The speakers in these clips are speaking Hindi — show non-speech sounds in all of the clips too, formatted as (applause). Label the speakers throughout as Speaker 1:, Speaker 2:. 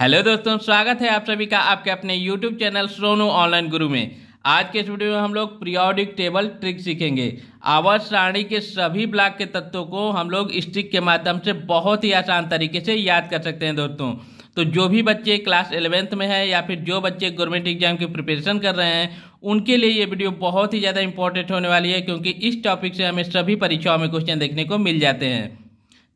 Speaker 1: हेलो दोस्तों स्वागत है आप सभी का आपके अपने यूट्यूब चैनल सोनू ऑनलाइन गुरु में आज के इस वीडियो में हम लोग प्रियोडिक टेबल ट्रिक सीखेंगे आवर्त सारणी के सभी ब्लॉक के तत्वों को हम लोग स्टिक के माध्यम से बहुत ही आसान तरीके से याद कर सकते हैं दोस्तों तो जो भी बच्चे क्लास एलेवेंथ में है या फिर जो बच्चे गवर्नमेंट एग्जाम की प्रिपरेशन कर रहे हैं उनके लिए ये वीडियो बहुत ही ज़्यादा इंपॉर्टेंट होने वाली है क्योंकि इस टॉपिक से हमें सभी परीक्षाओं में क्वेश्चन देखने को मिल जाते हैं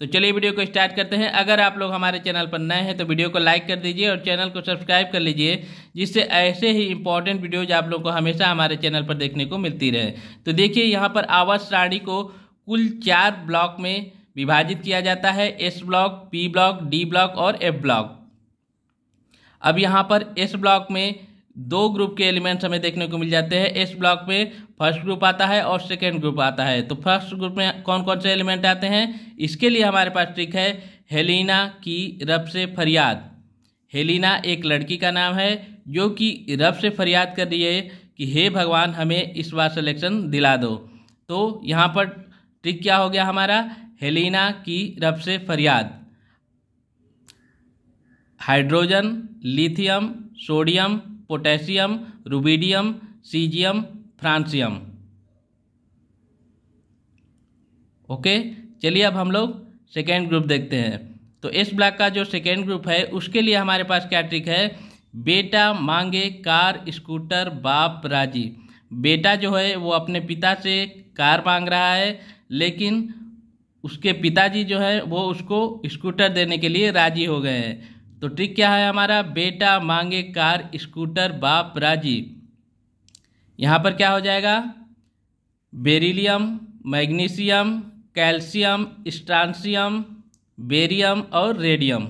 Speaker 1: तो चलिए वीडियो को स्टार्ट करते हैं अगर आप लोग हमारे चैनल पर नए हैं तो वीडियो को लाइक कर दीजिए और चैनल को सब्सक्राइब कर लीजिए जिससे ऐसे ही इंपॉर्टेंट वीडियोज आप लोग को हमेशा हमारे चैनल पर देखने को मिलती रहे तो देखिए यहाँ पर आवास श्राणी को कुल चार ब्लॉक में विभाजित किया जाता है S block P block D block और एफ ब्लॉक अब यहाँ पर एस ब्लॉक में दो ग्रुप के एलिमेंट्स हमें देखने को मिल जाते हैं एस ब्लॉक में फर्स्ट ग्रुप आता है और सेकेंड ग्रुप आता है तो फर्स्ट ग्रुप में कौन कौन से एलिमेंट आते हैं इसके लिए हमारे पास ट्रिक है हेलिना की रब से फरियाद हेलिना एक लड़की का नाम है जो कि रब से फरियाद कर रही है कि हे भगवान हमें इस बार सिलेक्शन दिला दो तो यहाँ पर ट्रिक क्या हो गया हमारा हेलिना की रब से फरियाद hydrogen lithium sodium potassium rubidium caesium francium okay चलिए अब हम लोग सेकेंड ग्रुप देखते हैं तो एस ब्लॉक का जो सेकेंड ग्रुप है उसके लिए हमारे पास क्या ट्रिक है बेटा मांगे कार स्कूटर बाप राजी बेटा जो है वो अपने पिता से कार मांग रहा है लेकिन उसके पिताजी जो है वो उसको स्कूटर देने के लिए राजी हो गए हैं तो ट्रिक क्या है हमारा बेटा मांगे कार स्कूटर बाप राजी यहाँ पर क्या हो जाएगा beryllium magnesium calcium strontium barium और रेडियम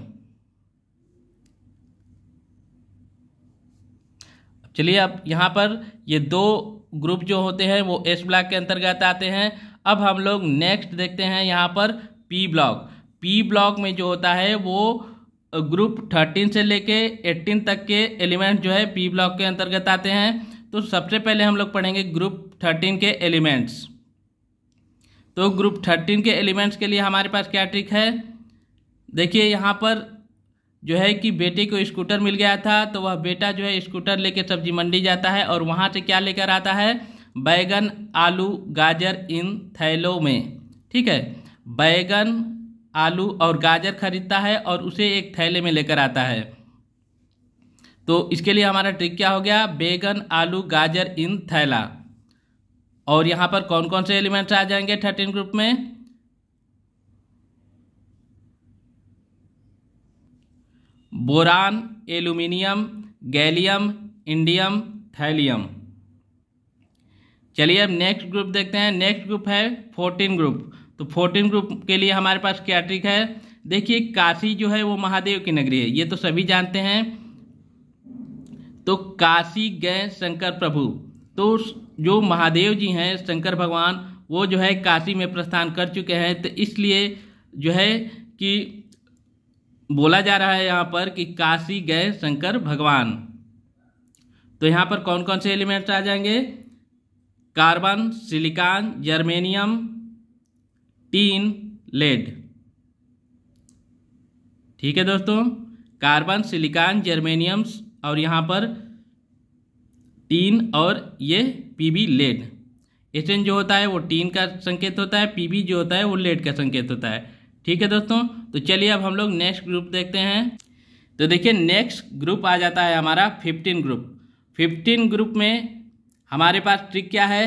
Speaker 1: चलिए अब यहाँ पर ये दो ग्रुप जो होते हैं वो एस ब्लॉक के अंतर्गत आते हैं अब हम लोग नेक्स्ट देखते हैं यहाँ पर पी ब्लॉक पी ब्लॉक में जो होता है वो ग्रुप थर्टीन से लेके एट्टीन तक के एलिमेंट जो है पी ब्लॉक के अंतर्गत आते हैं तो सबसे पहले हम लोग पढ़ेंगे ग्रुप थर्टीन के एलिमेंट्स तो ग्रुप थर्टीन के एलिमेंट्स के लिए हमारे पास क्या ट्रिक है देखिए यहाँ पर जो है कि बेटे को स्कूटर मिल गया था तो वह बेटा जो है स्कूटर लेके सब्जी मंडी जाता है और वहाँ से क्या लेकर आता है बैगन आलू गाजर इन थैलों में ठीक है बैगन आलू और गाजर खरीदता है और उसे एक थैले में लेकर आता है तो इसके लिए हमारा ट्रिक क्या हो गया बैगन आलू गाजर इन थैला और यहाँ पर कौन कौन से एलिमेंट्स आ जाएंगे थर्टीन ग्रुप में boron aluminium gallium indium thallium चलिए अब नेक्स्ट ग्रुप देखते हैं नेक्स्ट ग्रुप है फोर्टीन ग्रुप तो फोर्टीन ग्रुप के लिए हमारे पास क्या ट्रिक है देखिए काशी जो है वो महादेव की नगरी है ये तो सभी जानते हैं तो काशी गए शंकर प्रभु तो जो महादेव जी हैं शंकर भगवान वो जो है काशी में प्रस्थान कर चुके हैं तो इसलिए जो है कि बोला जा रहा है यहाँ पर कि काशी गए शंकर भगवान तो यहाँ पर कौन कौन से एलिमेंट्स आ जाएंगे carbon silicon germanium tin lead ठीक है दोस्तों कार्बन सिलिकॉन जर्मेनियम्स और यहाँ पर टीन और ये पीबी लेड एन जो होता है वो टीन का संकेत होता है पीबी जो होता है वो लेड का संकेत होता है ठीक है दोस्तों तो चलिए अब हम लोग नेक्स्ट ग्रुप देखते हैं तो देखिए नेक्स्ट ग्रुप आ जाता है हमारा फिफ्टीन ग्रुप फिफ्टीन ग्रुप में हमारे पास ट्रिक क्या है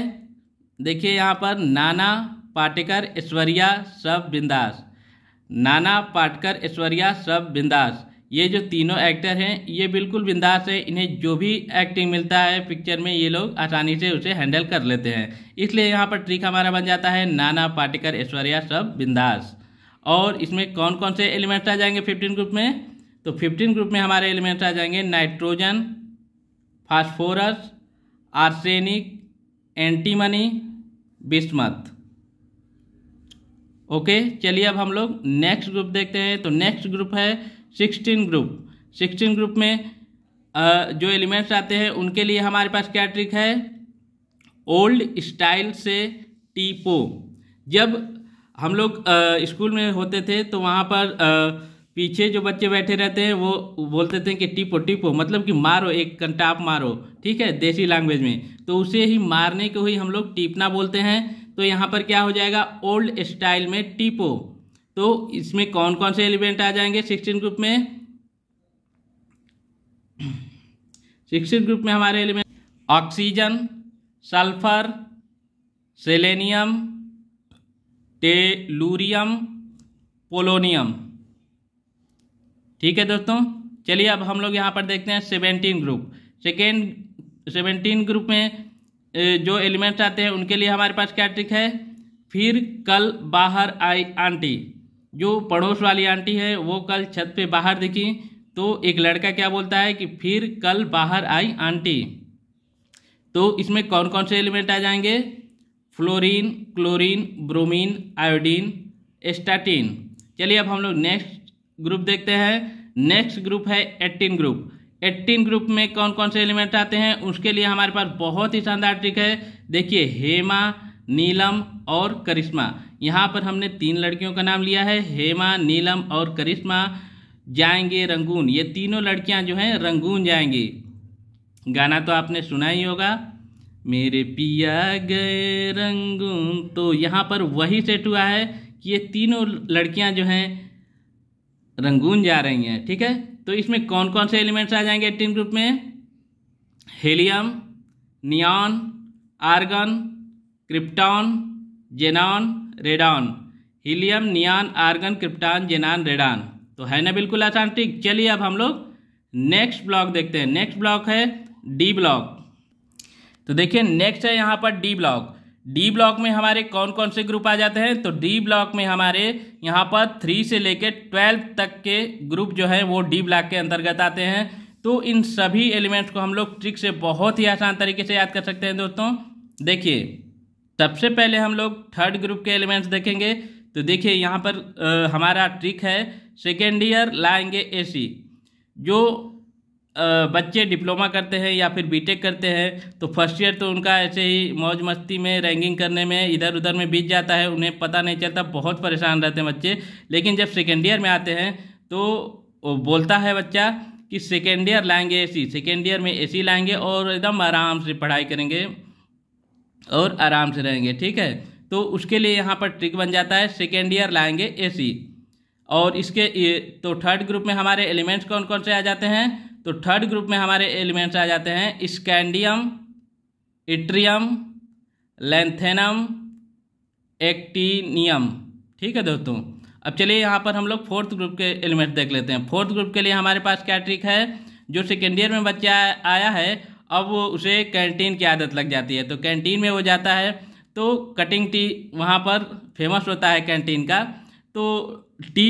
Speaker 1: देखिए यहाँ पर नाना पाटेकर ऐश्वर्या सब बिंदास नाना पाटकर ऐश्वर्या सब बिंदास ये जो तीनों एक्टर हैं ये बिल्कुल बिंदास है इन्हें जो भी एक्टिंग मिलता है पिक्चर में ये लोग आसानी से उसे हैंडल कर लेते हैं इसलिए यहाँ पर ट्रिक हमारा बन जाता है नाना पाटिकर ऐश्वर्या सब बिंदास और इसमें कौन कौन से एलिमेंट्स आ जाएंगे फिफ्टीन ग्रुप में तो फिफ्टीन ग्रुप में हमारे एलिमेंट्स आ जाएंगे nitrogen phosphorus arsenic antimony bismuth okay चलिए अब हम लोग नेक्स्ट ग्रुप देखते हैं तो नेक्स्ट ग्रुप है सिक्सटीन ग्रुप सिक्सटीन ग्रुप में जो एलिमेंट्स आते हैं उनके लिए हमारे पास क्या ट्रिक है ओल्ड स्टाइल से टीपो जब हम लोग स्कूल में होते थे तो वहाँ पर पीछे जो बच्चे बैठे रहते हैं वो बोलते थे कि टीपो टीपो मतलब कि मारो एक कंटाप मारो ठीक है देसी लैंग्वेज में तो उसे ही मारने को ही हम लोग टीपना बोलते हैं तो यहाँ पर क्या हो जाएगा ओल्ड स्टाइल में टीपो तो इसमें कौन कौन से एलिमेंट आ जाएंगे सिक्सटीन ग्रुप में सिक्सटीन ग्रुप में हमारे element oxygen sulphur selenium tellurium polonium ठीक है दोस्तों चलिए अब हम लोग यहाँ पर देखते हैं seventeen group second seventeen group में जो एलिमेंट्स आते हैं उनके लिए हमारे पास क्या ट्रिक है फिर कल बाहर आई आंटी जो पड़ोस वाली आंटी है वो कल छत पे बाहर दिखी तो एक लड़का क्या बोलता है कि फिर कल बाहर आई आंटी तो इसमें कौन कौन से एलिमेंट आ जाएंगे fluorine chlorine bromine iodine astatine चलिए अब हम लोग नेक्स्ट ग्रुप देखते हैं नेक्स्ट ग्रुप है एट्टीन ग्रुप एट्टीन ग्रुप में कौन कौन से एलिमेंट आते हैं उसके लिए हमारे पास बहुत ही शानदार ट्रिक है देखिए हेमा नीलम और करिश्मा यहाँ पर हमने तीन लड़कियों का नाम लिया है हेमा नीलम और करिश्मा जाएंगे रंगून ये तीनों लड़कियाँ जो हैं रंगून जाएंगी गाना तो आपने सुना ही होगा मेरे पिया गए रंगून तो यहाँ पर वही सेट हुआ है कि ये तीनों लड़कियाँ जो हैं रंगून जा रही हैं ठीक है तो इसमें कौन कौन से एलिमेंट्स आ जाएंगे एटीन ग्रुप में helium neon argon krypton xenon radon helium neon argon krypton xenon radon तो है ना बिल्कुल आसान ठीक चलिए अब हम लोग नेक्स्ट ब्लॉक देखते हैं नेक्स्ट ब्लॉक है डी ब्लॉक तो देखिए नेक्स्ट है यहाँ पर डी ब्लॉक डी ब्लॉक में हमारे कौन कौन से ग्रुप आ जाते हैं तो डी ब्लॉक में हमारे यहाँ पर थ्री से लेकर ट्वेल्व तक के ग्रुप जो है वो डी ब्लॉक के अंतर्गत आते हैं तो इन सभी एलिमेंट्स को हम लोग ट्रिक से बहुत ही आसान तरीके से याद कर सकते हैं दोस्तों देखिए सबसे पहले हम लोग थर्ड ग्रुप के एलिमेंट्स देखेंगे तो देखिए यहाँ पर आ, हमारा ट्रिक है सेकेंड ईयर लाएंगे एसी जो आ, बच्चे डिप्लोमा करते हैं या फिर बीटेक करते हैं तो फर्स्ट ईयर तो उनका ऐसे ही मौज मस्ती में रैंकिंग करने में इधर उधर में बीत जाता है उन्हें पता नहीं चलता बहुत परेशान रहते हैं बच्चे लेकिन जब सेकेंड ईयर में आते हैं तो बोलता है बच्चा कि सेकेंड ईयर लाएंगे ए सेकेंड ईयर में ए लाएंगे और एकदम आराम से पढ़ाई करेंगे और आराम से रहेंगे ठीक है तो उसके लिए यहाँ पर ट्रिक बन जाता है सेकेंड ईयर लाएंगे एसी और इसके तो थर्ड ग्रुप में हमारे एलिमेंट्स कौन कौन से आ जाते हैं तो थर्ड ग्रुप में हमारे एलिमेंट्स आ जाते हैं स्कैंडियम इट्रियम लेंथेनम एक्टीनियम ठीक है दोस्तों अब चलिए यहाँ पर हम लोग फोर्थ ग्रुप के एलिमेंट्स देख लेते हैं फोर्थ ग्रुप के लिए हमारे पास क्या ट्रिक है जो सेकेंड ईयर में बच्चा आया है अब वो उसे कैंटीन की आदत लग जाती है तो कैंटीन में वो जाता है तो कटिंग टी वहाँ पर फेमस होता है कैंटीन का तो टी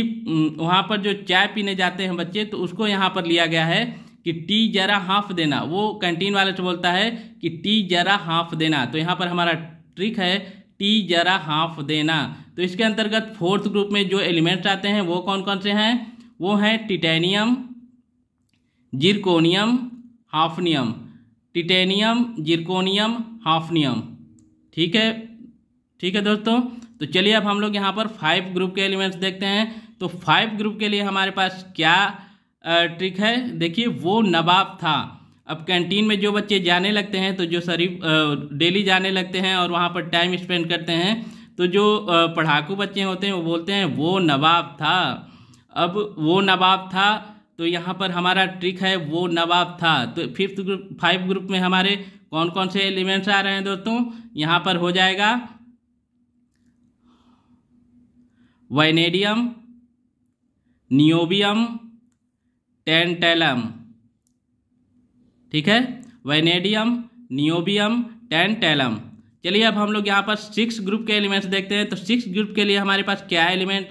Speaker 1: वहाँ पर जो चाय पीने जाते हैं बच्चे तो उसको यहाँ पर लिया गया है कि टी जरा हाफ देना वो कैंटीन वाले से बोलता है कि टी जरा हाफ देना तो यहाँ पर हमारा ट्रिक है टी जरा हाफ देना तो इसके अंतर्गत फोर्थ ग्रुप में जो एलिमेंट्स आते हैं वो कौन कौन से हैं वो हैं titanium zirconium hafnium titanium zirconium hafnium ठीक है ठीक है दोस्तों तो चलिए अब हम लोग यहाँ पर फाइव ग्रुप के एलिमेंट्स देखते हैं तो फाइव ग्रुप के लिए हमारे पास क्या ट्रिक है देखिए वो नवाब था अब कैंटीन में जो बच्चे जाने लगते हैं तो जो शरीफ डेली जाने लगते हैं और वहाँ पर टाइम स्पेंड करते हैं तो जो पढ़ाकू बच्चे होते हैं वो बोलते हैं वो नवाब था अब वो नवाब था तो यहाँ पर हमारा ट्रिक है वो नवाब था तो फिफ्थ ग्रुप फाइव ग्रुप में हमारे कौन कौन से एलिमेंट्स आ रहे हैं दोस्तों यहाँ पर हो जाएगा वाइनेडियम नियोबियम टेंटेलम ठीक है वाइनेडियम नियोबियम टेंटेलम चलिए अब हम लोग यहाँ पर सिक्स ग्रुप के एलिमेंट्स देखते हैं तो सिक्स ग्रुप के लिए हमारे पास क्या एलिमेंट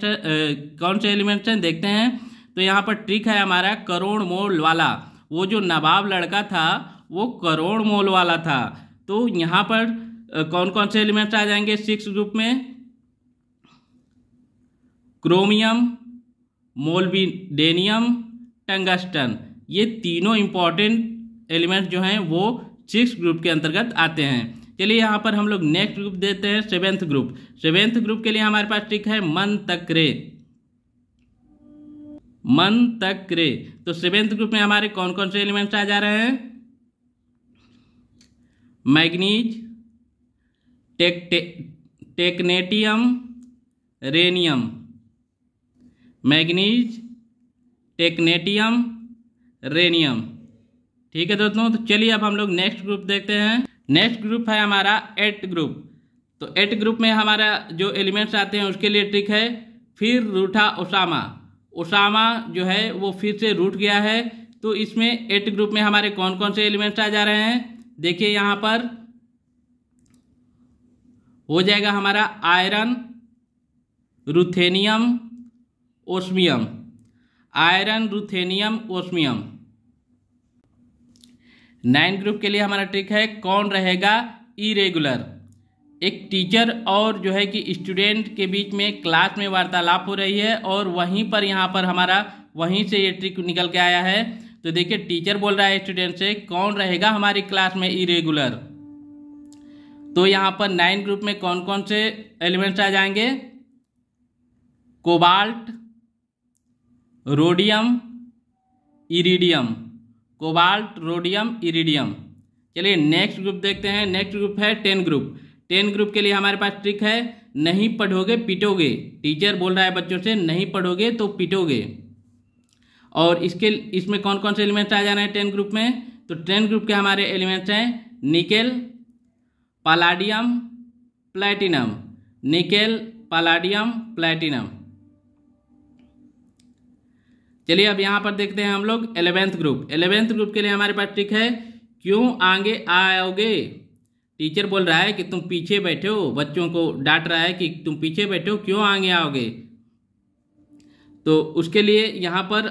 Speaker 1: कौन से एलिमेंट्स हैं देखते हैं तो यहाँ पर ट्रिक है हमारा करोड़ मोल वाला वो जो नवाब लड़का था वो करोड़ मोल वाला था तो यहाँ पर कौन कौन से एलिमेंट्स आ जाएंगे सिक्स ग्रुप में क्रोमियम मोलबिडेनियम टंगस्टन ये तीनों इंपॉर्टेंट एलिमेंट जो हैं वो सिक्स ग्रुप के अंतर्गत आते हैं चलिए यहाँ पर हम लोग नेक्स्ट ग्रुप देते हैं सेवेंथ ग्रुप सेवेंथ ग्रुप के लिए हमारे पास ट्रिक है मन तक्रे मन तक रे तो सेवेंथ ग्रुप में हमारे कौन कौन से एलिमेंट्स आ जा रहे हैं मैग्नीज टेक टे, technetium rhenium manganese technetium rhenium ठीक है दोस्तों तो चलिए अब हम लोग नेक्स्ट ग्रुप देखते हैं नेक्स्ट ग्रुप है हमारा एट ग्रुप तो एट ग्रुप में हमारा जो एलिमेंट्स आते हैं उसके लिए ट्रिक है फिर रूठा ओसामा ओसामा जो है वो फिर से रूट गया है तो इसमें एट ग्रुप में हमारे कौन कौन से एलिमेंट्स आ जा रहे हैं देखिए यहाँ पर हो जाएगा हमारा iron ruthenium osmium iron ruthenium osmium nine group के लिए हमारा ट्रिक है कौन रहेगा इरेगुलर एक टीचर और जो है कि स्टूडेंट के बीच में क्लास में वार्तालाप हो रही है और वहीं पर यहाँ पर हमारा वहीं से ये ट्रिक निकल के आया है तो देखिए टीचर बोल रहा है स्टूडेंट से कौन रहेगा हमारी क्लास में इरेगुलर तो यहाँ पर नाइन ग्रुप में कौन कौन से एलिमेंट्स आ जाएंगे cobalt rhodium iridium cobalt rhodium iridium चलिए नेक्स्ट ग्रुप देखते हैं नेक्स्ट ग्रुप है टेन ग्रुप टेन ग्रुप के लिए हमारे पास ट्रिक है नहीं पढ़ोगे पिटोगे टीचर बोल रहा है बच्चों से नहीं पढ़ोगे तो पिटोगे और इसके इसमें कौन कौन से एलिमेंट्स आ जा रहे हैं टेन ग्रुप में तो टेन ग्रुप के हमारे एलिमेंट्स हैं nickel palladium platinum nickel palladium platinum चलिए अब यहाँ पर देखते हैं हम लोग एलेवेंथ ग्रुप एलेवेंथ ग्रुप के लिए हमारे पास ट्रिक है क्यों आगे आओगे टीचर बोल रहा है कि तुम पीछे बैठे हो बच्चों को डांट रहा है कि तुम पीछे बैठे हो क्यों आगे आओगे तो उसके लिए यहाँ पर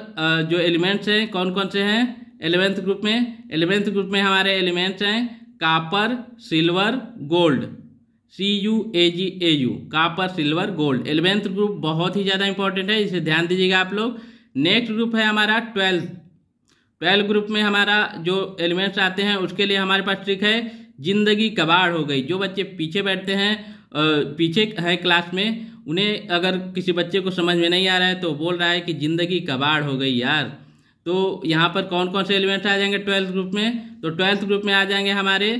Speaker 1: जो एलिमेंट्स हैं कौन कौन से हैं एलेवेंथ ग्रुप में एलेवेंथ ग्रुप में हमारे एलिमेंट्स हैं copper silver gold C U A G A U copper silver gold eleventh group बहुत ही ज़्यादा इंपॉर्टेंट है इसे ध्यान दीजिएगा आप लोग नेक्स्ट ग्रुप है हमारा ट्वेल्थ ट्वेल्थ ग्रुप में हमारा जो एलिमेंट्स आते हैं उसके लिए हमारे पास ट्रिक है जिंदगी कबाड़ हो गई जो बच्चे पीछे बैठते हैं पीछे हैं क्लास में उन्हें अगर किसी बच्चे को समझ में नहीं आ रहा है तो बोल रहा है कि ज़िंदगी कबाड़ हो गई यार तो यहाँ पर कौन कौन से एलिमेंट्स आ जाएंगे ट्वेल्थ ग्रुप में तो ट्वेल्थ ग्रुप में आ जाएंगे हमारे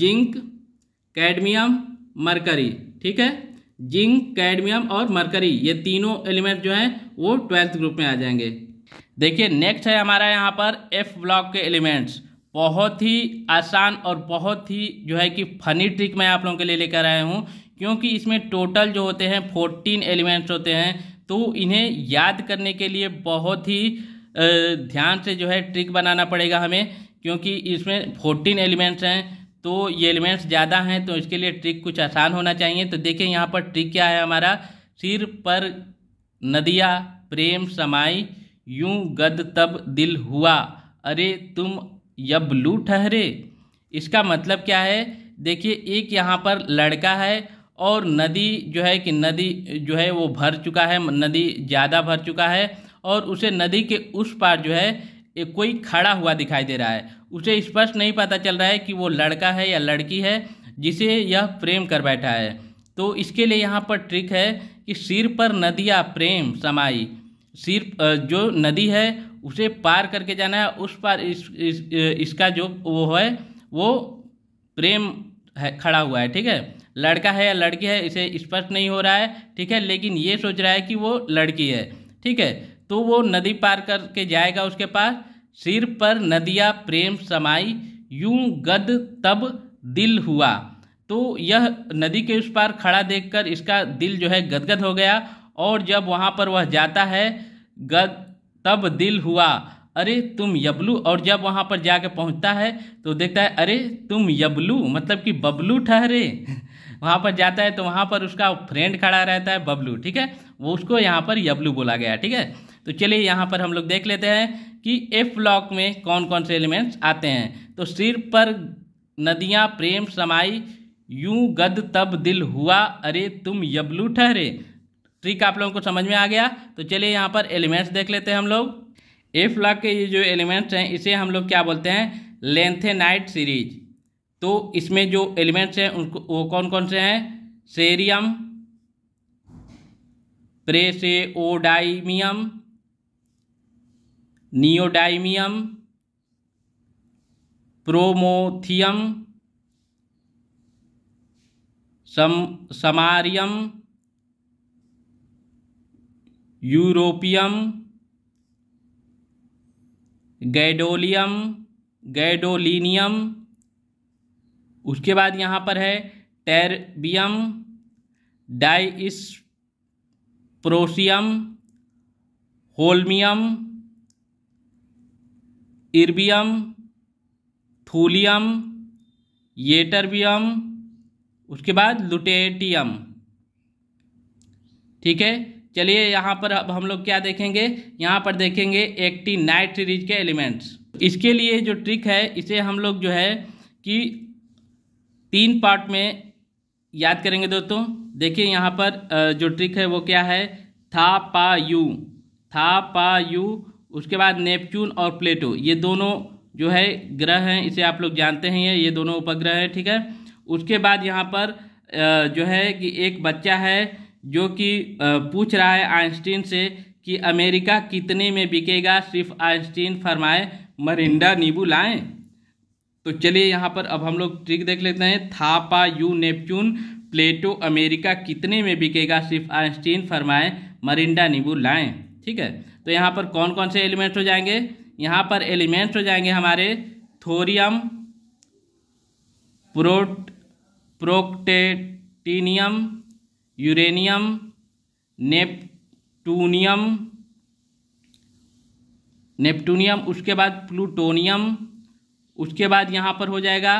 Speaker 1: जिंक कैडमियम मरकरी ठीक है जिंक कैडमियम और मरकरी ये तीनों एलिमेंट जो हैं वो ट्वेल्थ ग्रुप में आ जाएंगे देखिए नेक्स्ट है हमारा यहाँ पर एफ ब्लॉक के एलिमेंट्स बहुत ही आसान और बहुत ही जो है कि फनी ट्रिक मैं आप लोगों के लिए लेकर आया हूँ क्योंकि इसमें टोटल जो होते हैं फोर्टीन एलिमेंट्स होते हैं तो इन्हें याद करने के लिए बहुत ही ध्यान से जो है ट्रिक बनाना पड़ेगा हमें क्योंकि इसमें फोर्टीन एलिमेंट्स हैं तो ये एलिमेंट्स ज़्यादा हैं तो इसके लिए ट्रिक कुछ आसान होना चाहिए तो देखिए यहाँ पर ट्रिक क्या है हमारा सिर पर नदिया प्रेम समाई यूं गद तब दिल हुआ अरे तुम ब्लू ठहरे इसका मतलब क्या है देखिए एक यहाँ पर लड़का है और नदी जो है कि नदी जो है वो भर चुका है नदी ज़्यादा भर चुका है और उसे नदी के उस पार जो है एक कोई खड़ा हुआ दिखाई दे रहा है उसे स्पष्ट नहीं पता चल रहा है कि वो लड़का है या लड़की है जिसे यह प्रेम कर बैठा है तो इसके लिए यहाँ पर ट्रिक है कि सिर पर नदिया प्रेम समाई सिर जो नदी है उसे पार करके जाना है उस पार इस, इस, इसका जो वो है वो प्रेम है खड़ा हुआ है ठीक है लड़का है या लड़की है इसे स्पष्ट नहीं हो रहा है ठीक है लेकिन ये सोच रहा है कि वो लड़की है ठीक है तो वो नदी पार करके जाएगा उसके पास सिर पर नदिया प्रेम समाई यूं गद तब दिल हुआ तो यह नदी के उस पार खड़ा देखकर इसका दिल जो है गदगद हो गया और जब वहाँ पर वह जाता है गद तब दिल हुआ अरे तुम यबलू और जब वहाँ पर जाके पहुँचता है तो देखता है अरे तुम यबलू मतलब कि बबलू ठहरे (laughs) वहाँ पर जाता है तो वहाँ पर उसका फ्रेंड खड़ा रहता है बबलू ठीक है वो उसको यहाँ पर यबलू बोला गया ठीक है तो चलिए यहाँ पर हम लोग देख लेते हैं कि एफ ब्लॉक में कौन कौन से एलिमेंट्स आते हैं तो सिर पर नदियाँ प्रेम समाई यूं गद तब दिल हुआ अरे तुम यबलू ठहरे ट्रिक आप लोगों को समझ में आ गया तो चलिए यहाँ पर एलिमेंट्स देख लेते हैं हम लोग एफ फ्लॉक के ये जो एलिमेंट्स हैं इसे हम लोग क्या बोलते हैं लेंथेनाइट सीरीज तो इसमें जो एलिमेंट्स हैं उनको वो कौन कौन से हैं cerium praseodymium neodymium promethium सम समारियम यूरोपियम गैडोलियम गैडोलिनियम उसके बाद यहाँ पर है टेरबियम डाइस प्रोसियम होलमियम इर्बियम थूलियम येटरबियम उसके बाद लुटेटियम ठीक है चलिए यहाँ पर अब हम लोग क्या देखेंगे यहाँ पर देखेंगे एक्टी नाइट सीरीज के एलिमेंट्स इसके लिए जो ट्रिक है इसे हम लोग जो है कि तीन पार्ट में याद करेंगे दोस्तों देखिए यहाँ पर जो ट्रिक है वो क्या है था पा यू था पा यू उसके बाद नेपच्यून और प्लेटो ये दोनों जो है ग्रह हैं इसे आप लोग जानते हैं ये दोनों उपग्रह हैं ठीक है उसके बाद यहाँ पर जो है कि एक बच्चा है जो कि पूछ रहा है आइंस्टीन से कि अमेरिका कितने में बिकेगा सिर्फ आइंस्टीन फरमाए मरिंडा नींबू लाएं तो चलिए यहाँ पर अब हम लोग ट्रिक देख लेते हैं Thapa U Neptune Plato America कितने में बिकेगा सिर्फ आइंस्टीन फरमाए मरिंडा नींबू लाएं ठीक है तो यहाँ पर कौन कौन से एलिमेंट्स हो जाएंगे यहाँ पर एलिमेंट्स हो जाएंगे हमारे थोरियम प्रोट प्रोक्टेटिनियम यूरेनियम नेपटूनियम नेपटूनियम उसके बाद प्लूटोनियम उसके बाद यहाँ पर हो जाएगा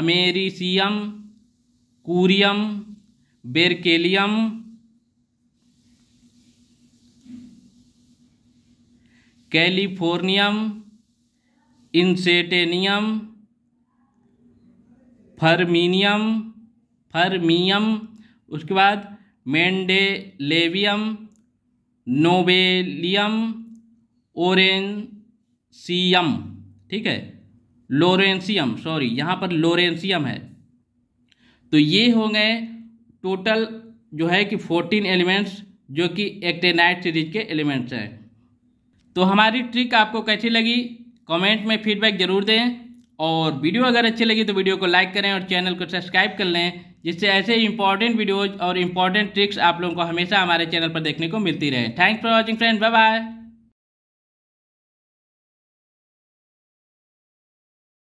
Speaker 1: अमेरिसियम कूरियम बेरकेलियम कैलिफोर्नियम इंसेटेनियम फर्मीनियम फर्मियम उसके बाद मेंडेलेवियम नोबेलियम ओरेंसियम ठीक है लोरेंसियम सॉरी यहाँ पर लोरेंसियम है तो ये हो गए टोटल जो है कि फोर्टीन एलिमेंट्स जो कि एक्टेनाइट सीरीज के एलिमेंट्स हैं तो हमारी ट्रिक आपको कैसी लगी कमेंट में फीडबैक ज़रूर दें और वीडियो अगर अच्छी लगी तो वीडियो को लाइक करें और चैनल को सब्सक्राइब कर लें जिससे ऐसे इंपॉर्टेंट वीडियोज और इंपॉर्टेंट ट्रिक्स आप लोगों को हमेशा हमारे चैनल पर देखने को मिलती रहे thanks for watching friend bye bye